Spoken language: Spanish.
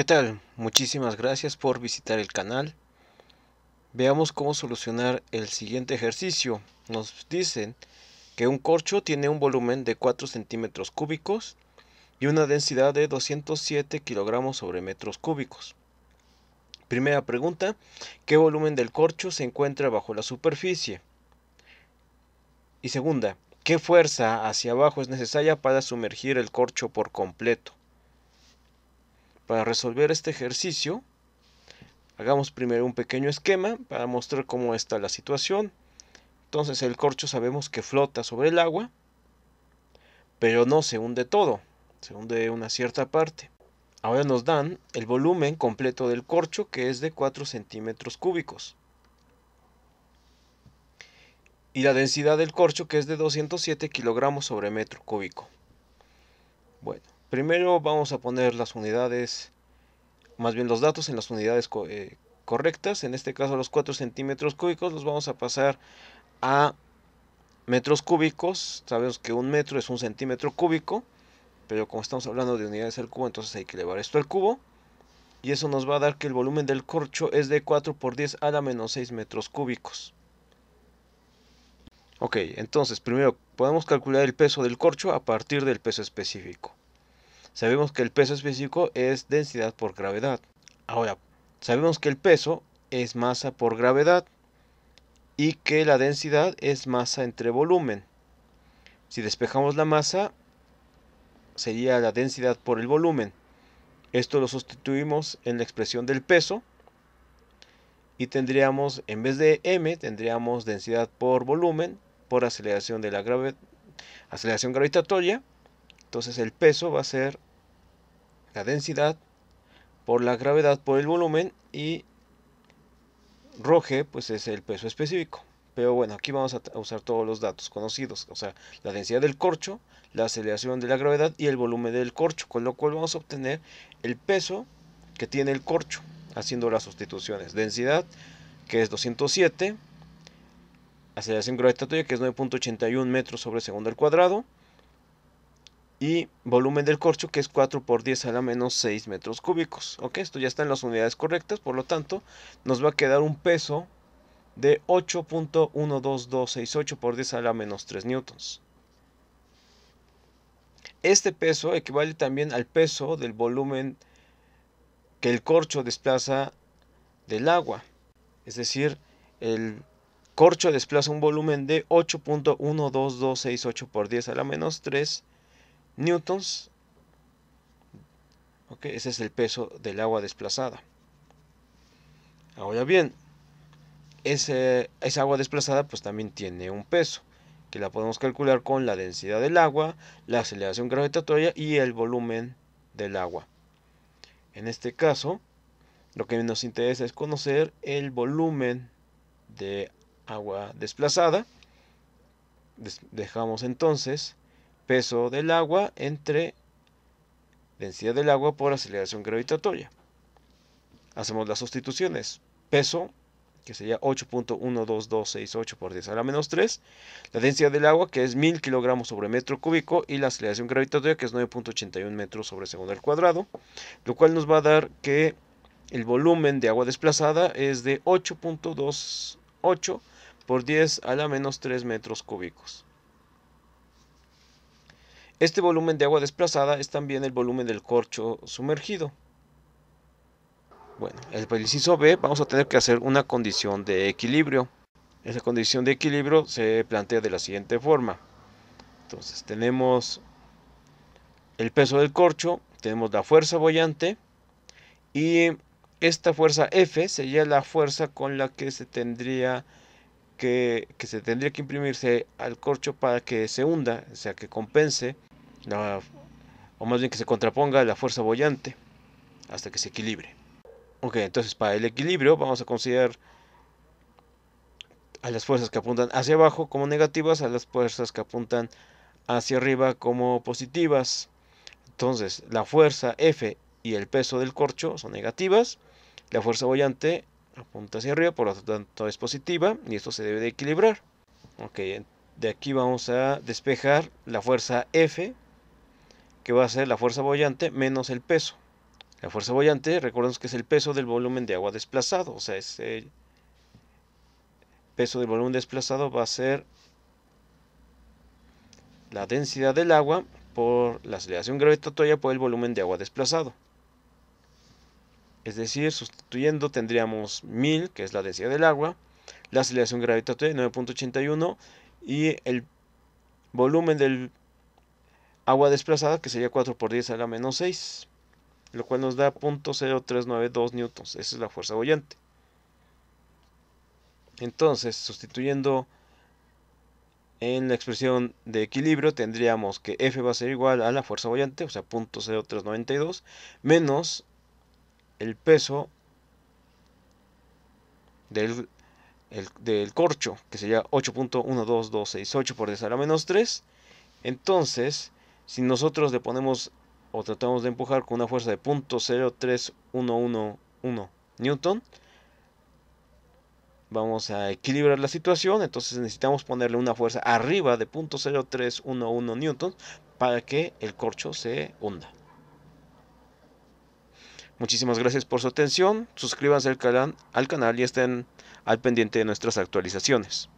¿Qué tal? Muchísimas gracias por visitar el canal. Veamos cómo solucionar el siguiente ejercicio. Nos dicen que un corcho tiene un volumen de 4 centímetros cúbicos y una densidad de 207 kilogramos sobre metros cúbicos. Primera pregunta, ¿qué volumen del corcho se encuentra bajo la superficie? Y segunda, ¿qué fuerza hacia abajo es necesaria para sumergir el corcho por completo? Para resolver este ejercicio, hagamos primero un pequeño esquema para mostrar cómo está la situación. Entonces el corcho sabemos que flota sobre el agua, pero no se hunde todo, se hunde una cierta parte. Ahora nos dan el volumen completo del corcho que es de 4 centímetros cúbicos. Y la densidad del corcho que es de 207 kilogramos sobre metro cúbico. Bueno, Primero vamos a poner las unidades, más bien los datos en las unidades eh, correctas. En este caso los 4 centímetros cúbicos los vamos a pasar a metros cúbicos. Sabemos que un metro es un centímetro cúbico, pero como estamos hablando de unidades al cubo, entonces hay que elevar esto al cubo. Y eso nos va a dar que el volumen del corcho es de 4 por 10 a la menos 6 metros cúbicos. Ok, entonces primero podemos calcular el peso del corcho a partir del peso específico. Sabemos que el peso específico es densidad por gravedad. Ahora, sabemos que el peso es masa por gravedad y que la densidad es masa entre volumen. Si despejamos la masa, sería la densidad por el volumen. Esto lo sustituimos en la expresión del peso y tendríamos, en vez de m, tendríamos densidad por volumen por aceleración de la gravedad, aceleración gravitatoria entonces el peso va a ser la densidad por la gravedad por el volumen y roje pues es el peso específico. Pero bueno, aquí vamos a usar todos los datos conocidos, o sea, la densidad del corcho, la aceleración de la gravedad y el volumen del corcho, con lo cual vamos a obtener el peso que tiene el corcho haciendo las sustituciones. Densidad, que es 207, aceleración gravitatoria, que es 9.81 metros sobre segundo al cuadrado, y volumen del corcho que es 4 por 10 a la menos 6 metros cúbicos. esto ya está en las unidades correctas, por lo tanto nos va a quedar un peso de 8.12268 por 10 a la menos 3 newtons. Este peso equivale también al peso del volumen que el corcho desplaza del agua. Es decir, el corcho desplaza un volumen de 8.12268 por 10 a la menos 3 newtons. Okay, ese es el peso del agua desplazada. Ahora bien, esa agua desplazada pues también tiene un peso, que la podemos calcular con la densidad del agua, la aceleración gravitatoria y el volumen del agua. En este caso, lo que nos interesa es conocer el volumen de agua desplazada. Dejamos entonces peso del agua entre densidad del agua por aceleración gravitatoria. Hacemos las sustituciones. Peso, que sería 8.12268 por 10 a la menos 3. La densidad del agua, que es 1000 kilogramos sobre metro cúbico. Y la aceleración gravitatoria, que es 9.81 metros sobre segundo al cuadrado. Lo cual nos va a dar que el volumen de agua desplazada es de 8.28 por 10 a la menos 3 metros cúbicos. Este volumen de agua desplazada es también el volumen del corcho sumergido. Bueno, el preciso pues, B vamos a tener que hacer una condición de equilibrio. Esa condición de equilibrio se plantea de la siguiente forma. Entonces tenemos el peso del corcho, tenemos la fuerza boyante y esta fuerza F sería la fuerza con la que se tendría que, que, se tendría que imprimirse al corcho para que se hunda, o sea, que compense o más bien que se contraponga la fuerza bollante hasta que se equilibre. Ok, entonces para el equilibrio vamos a considerar a las fuerzas que apuntan hacia abajo como negativas, a las fuerzas que apuntan hacia arriba como positivas. Entonces, la fuerza F y el peso del corcho son negativas. La fuerza bollante apunta hacia arriba, por lo tanto es positiva y esto se debe de equilibrar. Ok, de aquí vamos a despejar la fuerza F que va a ser la fuerza bollante menos el peso. La fuerza bollante, recordemos que es el peso del volumen de agua desplazado, o sea, el peso del volumen desplazado va a ser la densidad del agua por la aceleración gravitatoria por el volumen de agua desplazado. Es decir, sustituyendo tendríamos 1000, que es la densidad del agua, la aceleración gravitatoria 9.81 y el volumen del agua desplazada, que sería 4 por 10 a la menos 6, lo cual nos da 0.0392 newtons. Esa es la fuerza bollante. Entonces, sustituyendo en la expresión de equilibrio, tendríamos que F va a ser igual a la fuerza bollante, o sea, 0.0392, menos el peso del, del corcho, que sería 8.12268 por 10 a la menos 3. Entonces, si nosotros le ponemos o tratamos de empujar con una fuerza de 0.03111 newton, vamos a equilibrar la situación, entonces necesitamos ponerle una fuerza arriba de 0.0311 newton para que el corcho se hunda. Muchísimas gracias por su atención, suscríbanse al canal, al canal y estén al pendiente de nuestras actualizaciones.